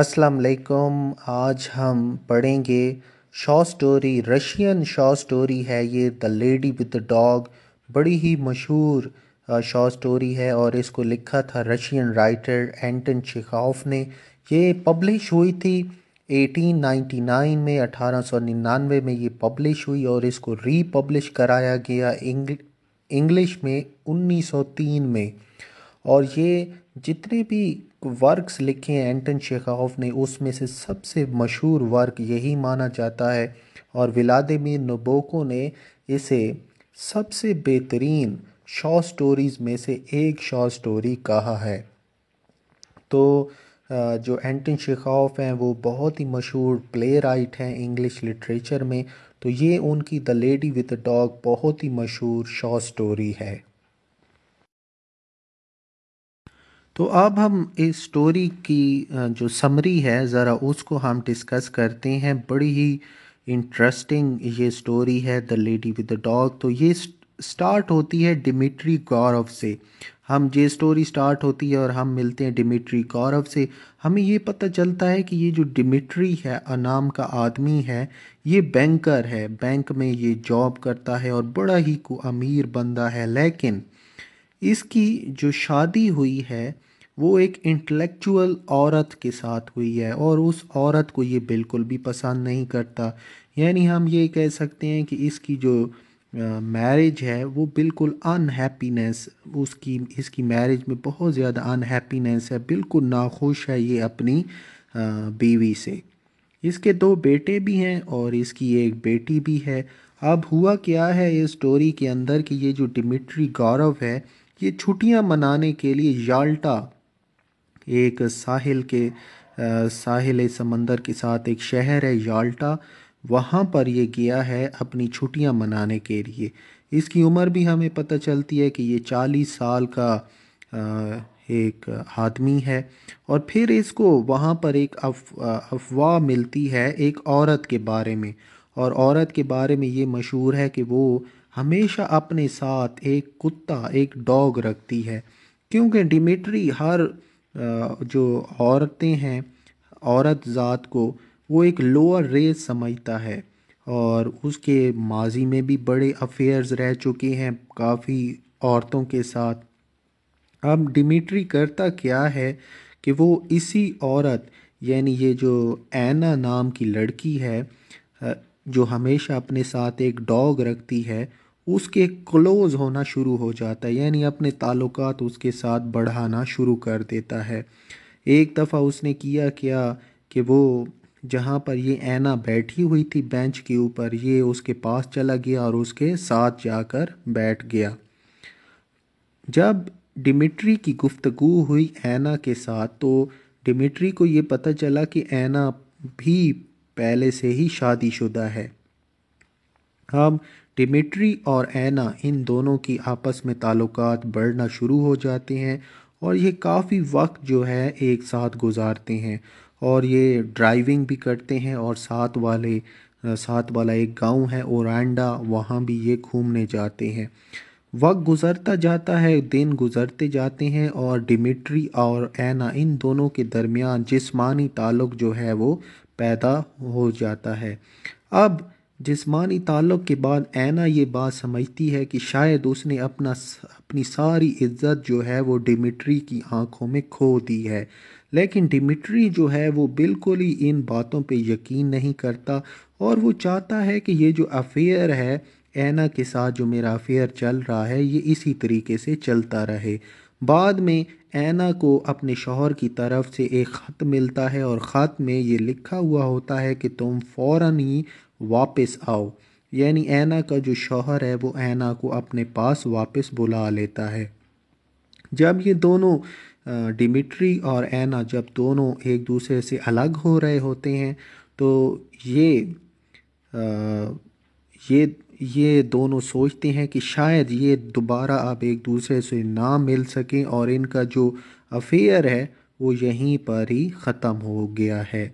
अस्सलाम वालेकुम आज हम पढ़ेंगे short story Russian short story है ये the lady with the dog बड़ी ही मशहूर शॉर्ट स्टोरी है और इसको लिखा था रशियन राइटर एंटन शिखाफ ने ये पब्लिश हुई थी 1899 में 1899 में ये पब्लिश हुई और इसको रीपब्लिश कराया गया इंग्लिश में 1903 में और ये जितने भी वर्क्स लिखे हैं एंटन शेखाव ने उसमें से सबसे मशहूर वर्क यही माना जाता है और विलादिमिर नबोको ने इसे सबसे बेहतरीन शॉर्ट स्टोरीज़ में से एक शॉर्ट स्टोरी कहा है तो जो एंटन शेखाफ हैं वो बहुत ही मशहूर प्ले राइट हैं इंग्लिश लिटरेचर में तो ये उनकी the lady with the dog बहुत ही मशहूर शॉर्ट स्टोरी है तो अब हम इस स्टोरी की जो समरी है ज़रा उसको हम डिस्कस करते हैं बड़ी ही इंटरेस्टिंग ये स्टोरी है the lady with the dog तो ये स्टार्ट होती है डिमिट्री गौरव से हम ये स्टोरी स्टार्ट होती है और हम मिलते हैं डिमिट्री गौरव से हमें ये पता चलता है कि ये जो डिमिट्री है अनाम का आदमी है ये बैंकर है बैंक में ये जॉब करता है और बड़ा ही को अमीर बंदा है लेकिन इसकी जो शादी हुई है वो एक इंटेलेक्चुअल औरत के साथ हुई है और उस औरत को ये बिल्कुल भी पसंद नहीं करता यानी हम ये कह सकते हैं कि इसकी जो मैरिज है वो बिल्कुल अनहैप्पीनेस उसकी इसकी मैरिज में बहुत ज़्यादा अनहैप्पीनेस है बिल्कुल नाखुश है ये अपनी बीवी से इसके दो बेटे भी हैं और इसकी एक बेटी भी है अब हुआ क्या है ये स्टोरी के अंदर कि ये जो डिमिट्री गौरव है ये छुट्टियां मनाने के लिए याल्टा एक साहिल के साहिल समंदर के साथ एक शहर है याल्टा वहाँ पर ये गया है अपनी छुट्टियाँ मनाने के लिए इसकी उम्र भी हमें पता चलती है कि ये चालीस साल का एक आदमी है और फिर इसको वहाँ पर एक अफ अफवाह मिलती है एक औरत के बारे में और औरत के बारे में ये मशहूर है कि वो हमेशा अपने साथ एक कुत्ता एक डॉग रखती है क्योंकि डिमिट्री हर जो औरतें हैं औरत ज़ात को वो एक लोअर रेस समझता है और उसके माजी में भी बड़े अफेयर्स रह चुके हैं काफ़ी औरतों के साथ अब डिमिट्री करता क्या है कि वो इसी औरत यानी ये जो ऐना नाम की लड़की है जो हमेशा अपने साथ एक डॉग रखती है उसके क्लोज़ होना शुरू हो जाता है यानी अपने ताल्लुक उसके साथ बढ़ाना शुरू कर देता है एक दफ़ा उसने किया क्या कि वो जहाँ पर ये ऐना बैठी हुई थी बेंच के ऊपर ये उसके पास चला गया और उसके साथ जाकर बैठ गया जब डिमिट्री की गुफ्तगु हुई ऐना के साथ तो डिमिट्री को ये पता चला कि ऐना भी पहले से ही शादीशुदा है अब डिमिट्री और ऐना इन दोनों की आपस में ताल्लुक बढ़ना शुरू हो जाते हैं और ये काफ़ी वक्त जो है एक साथ गुजारते हैं और ये ड्राइविंग भी करते हैं और साथ वाले साथ वाला एक गांव है ओरांडा वहाँ भी ये घूमने जाते हैं वक्त गुजरता जाता है दिन गुजरते जाते हैं और डिमिट्री और ऐना इन दोनों के दरमियान जिस्मानी ताल्लुक़ जो है वो पैदा हो जाता है अब जिसमानी ताल्लुक़ के बाद ऐना ये बात समझती है कि शायद उसने अपना अपनी सारी इज्जत जो है वो डिमिट्री की आंखों में खो दी है लेकिन डिमिट्री जो है वो बिल्कुल ही इन बातों पे यकीन नहीं करता और वो चाहता है कि ये जो अफेयर है ऐना के साथ जो मेरा अफेयर चल रहा है ये इसी तरीके से चलता रहे बाद में ऐना को अपने शोहर की तरफ से एक ख़त मिलता है और ख़त में ये लिखा हुआ होता है कि तुम फौरन ही वापस आओ यानी ऐना का जो शौहर है वो ऐना को अपने पास वापस बुला लेता है जब ये दोनों डिमिट्री और ऐना जब दोनों एक दूसरे से अलग हो रहे होते हैं तो ये आ, ये ये दोनों सोचते हैं कि शायद ये दोबारा अब एक दूसरे से ना मिल सकें और इनका जो अफेयर है वो यहीं पर ही ख़त्म हो गया है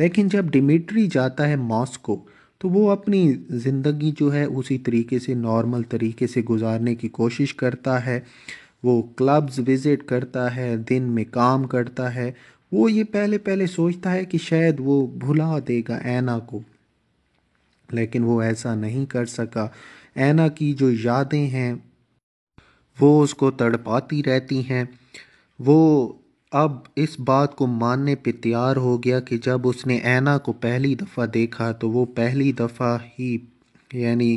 लेकिन जब डिमिट्री जाता है मॉस्को तो वो अपनी ज़िंदगी जो है उसी तरीके से नॉर्मल तरीके से गुजारने की कोशिश करता है वो क्लब्स विज़िट करता है दिन में काम करता है वो ये पहले पहले सोचता है कि शायद वो भुला देगा ऐना को लेकिन वो ऐसा नहीं कर सका ऐना की जो यादें हैं वो उसको तड़पाती रहती हैं वो अब इस बात को मानने पे तैयार हो गया कि जब उसने ऐना को पहली दफ़ा देखा तो वो पहली दफ़ा ही यानी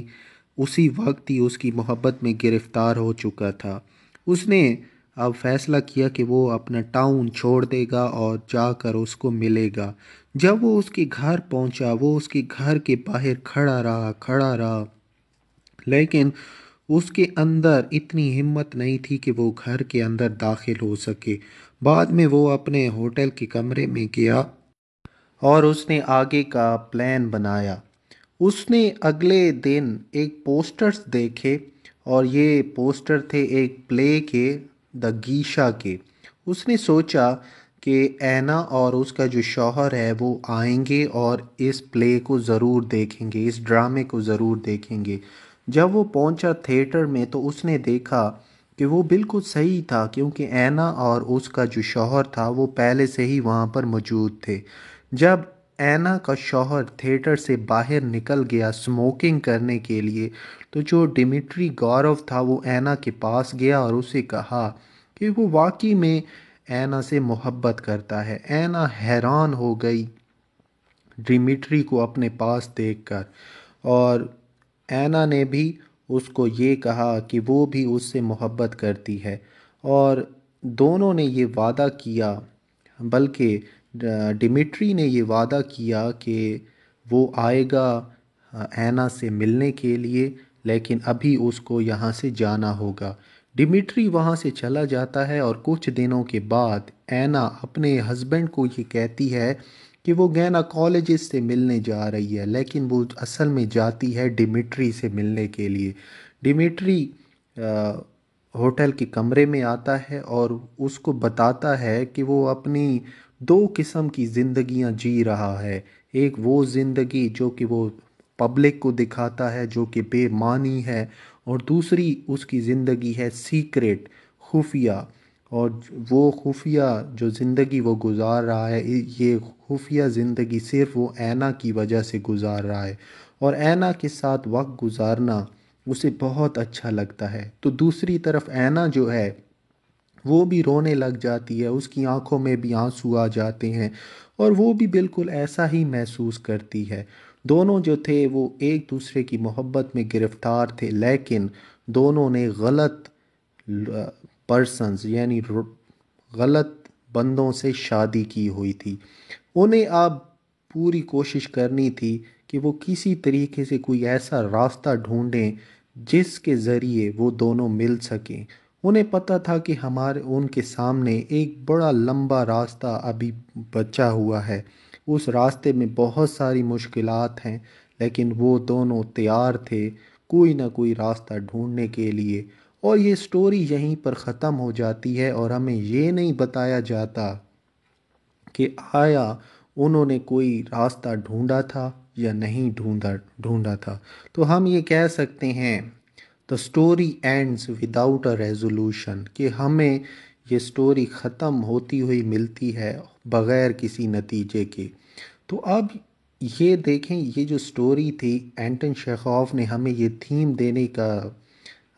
उसी वक्त ही उसकी मोहब्बत में गिरफ़्तार हो चुका था उसने अब फैसला किया कि वो अपना टाउन छोड़ देगा और जाकर उसको मिलेगा जब वो उसके घर पहुंचा वो उसके घर के बाहर खड़ा रहा खड़ा रहा लेकिन उसके अंदर इतनी हिम्मत नहीं थी कि वो घर के अंदर दाखिल हो सके बाद में वो अपने होटल के कमरे में गया और उसने आगे का प्लान बनाया उसने अगले दिन एक पोस्टर्स देखे और ये पोस्टर थे एक प्ले के द गीशा के उसने सोचा कि ऐना और उसका जो शौहर है वो आएंगे और इस प्ले को ज़रूर देखेंगे इस ड्रामे को ज़रूर देखेंगे जब वो पहुंचा थिएटर में तो उसने देखा कि वो बिल्कुल सही था क्योंकि ऐना और उसका जो शौहर था वो पहले से ही वहाँ पर मौजूद थे जब ऐना का शौहर थिएटर से बाहर निकल गया स्मोकिंग करने के लिए तो जो डिमिट्री गौरव था वो ऐना के पास गया और उसे कहा कि वो वाकई में ऐना से मोहब्बत करता है ऐना हैरान हो गई डिमिट्री को अपने पास देखकर और ऐना ने भी उसको ये कहा कि वो भी उससे मोहब्बत करती है और दोनों ने ये वादा किया बल्कि डिमिट्री ने ये वादा किया कि वो आएगा ऐना से मिलने के लिए लेकिन अभी उसको यहाँ से जाना होगा डिमिट्री वहाँ से चला जाता है और कुछ दिनों के बाद ऐना अपने हस्बैंड को ये कहती है कि वो गैना कॉलेजेस से मिलने जा रही है लेकिन वो असल में जाती है डिमिट्री से मिलने के लिए डिमिट्री होटल के कमरे में आता है और उसको बताता है कि वो अपनी दो किस्म की ज़िंदगियां जी रहा है एक वो ज़िंदगी जो कि वो पब्लिक को दिखाता है जो कि बेमानी है और दूसरी उसकी ज़िंदगी है सीक्रेट खुफिया और वो खुफिया जो ज़िंदगी वो गुजार रहा है ये खुफिया ज़िंदगी सिर्फ वो ऐना की वजह से गुजार रहा है और ऐना के साथ वक्त गुजारना उसे बहुत अच्छा लगता है तो दूसरी तरफ ऐना जो है वो भी रोने लग जाती है उसकी आंखों में भी आंसू आ जाते हैं और वो भी बिल्कुल ऐसा ही महसूस करती है दोनों जो थे वो एक दूसरे की मोहब्बत में गिरफ़्तार थे लेकिन दोनों ने गलत पर्सनस यानी गलत बंदों से शादी की हुई थी उन्हें आप पूरी कोशिश करनी थी कि वो किसी तरीके से कोई ऐसा रास्ता ढूंढें जिसके ज़रिए वो दोनों मिल सकें उन्हें पता था कि हमारे उनके सामने एक बड़ा लंबा रास्ता अभी बचा हुआ है उस रास्ते में बहुत सारी मुश्किल हैं लेकिन वो दोनों तैयार थे कोई ना कोई रास्ता ढूंढने के लिए और ये स्टोरी यहीं पर ख़त्म हो जाती है और हमें ये नहीं बताया जाता कि आया उन्होंने कोई रास्ता ढूंढा था या नहीं ढूंढा ढूंढा था तो हम ये कह सकते हैं the story ends without a resolution कि हमें ये स्टोरी ख़त्म होती हुई मिलती है बग़ैर किसी नतीजे के तो अब ये देखें ये जो स्टोरी थी एंटन शेखॉफ ने हमें ये थीम देने का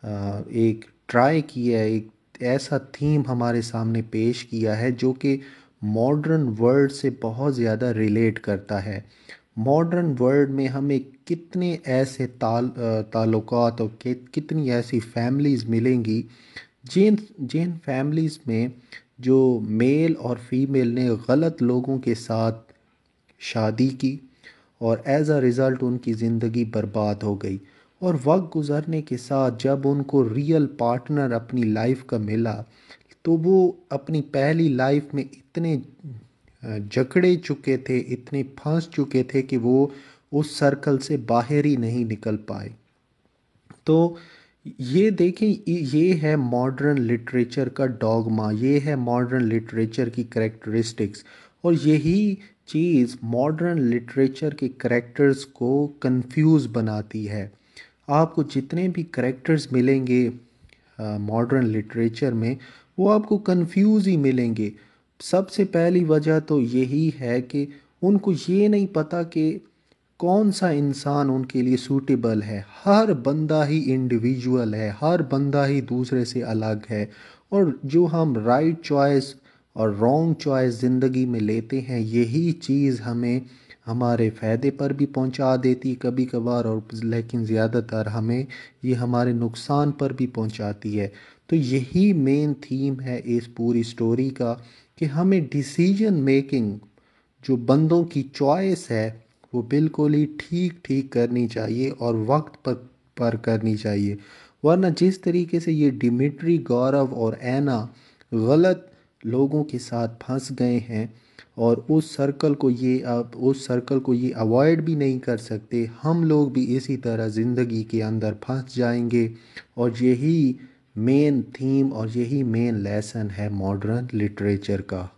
एक ट्राई किया है एक ऐसा थीम हमारे सामने पेश किया है जो कि मॉडर्न वर्ल्ड से बहुत ज़्यादा रिलेट करता है मॉडर्न वर्ल्ड में हमें कितने ऐसे ताल ताल्लुक़ और कितनी ऐसी फैमिलीज़ मिलेंगी जिन जिन फैमिलीज़ में जो मेल और फीमेल ने गलत लोगों के साथ शादी की और एज़ आ रिज़ल्ट उनकी ज़िंदगी बर्बाद हो गई और वक्त गुज़रने के साथ जब उनको रियल पार्टनर अपनी लाइफ का मिला तो वो अपनी पहली लाइफ में इतने जकड़े चुके थे इतने फंस चुके थे कि वो उस सर्कल से बाहर ही नहीं निकल पाए तो ये देखें ये है मॉडर्न लिटरेचर का डॉगमा ये है मॉडर्न लिटरेचर की करेक्टरिस्टिक्स और यही चीज़ मॉडर्न लिटरेचर के करेक्टर्स को कंफ्यूज बनाती है आपको जितने भी करेक्टर्स मिलेंगे मॉडर्न लिटरेचर में वो आपको कंफ्यूज ही मिलेंगे सबसे पहली वजह तो यही है कि उनको ये नहीं पता कि कौन सा इंसान उनके लिए सूटेबल है हर बंदा ही इंडिविजुअल है हर बंदा ही दूसरे से अलग है और जो हम राइट right चॉइस और रॉन्ग चॉइस ज़िंदगी में लेते हैं यही चीज़ हमें हमारे फ़ायदे पर भी पहुंचा देती कभी कभार और लेकिन ज़्यादातर हमें ये हमारे नुकसान पर भी पहुंचाती है तो यही मेन थीम है इस पूरी स्टोरी का कि हमें डिसीजन मेकिंग जो बंदों की चॉइस है वो बिल्कुल ही ठीक ठीक करनी चाहिए और वक्त पर पर करनी चाहिए वरना जिस तरीके से ये डिमिट्री गौरव और ऐना गलत लोगों के साथ फंस गए हैं और उस सर्कल को ये आप उस सर्कल को ये अवॉइड भी नहीं कर सकते हम लोग भी इसी तरह ज़िंदगी के अंदर फंस जाएंगे और यही मेन थीम और यही मेन लेसन है मॉडर्न लिटरेचर का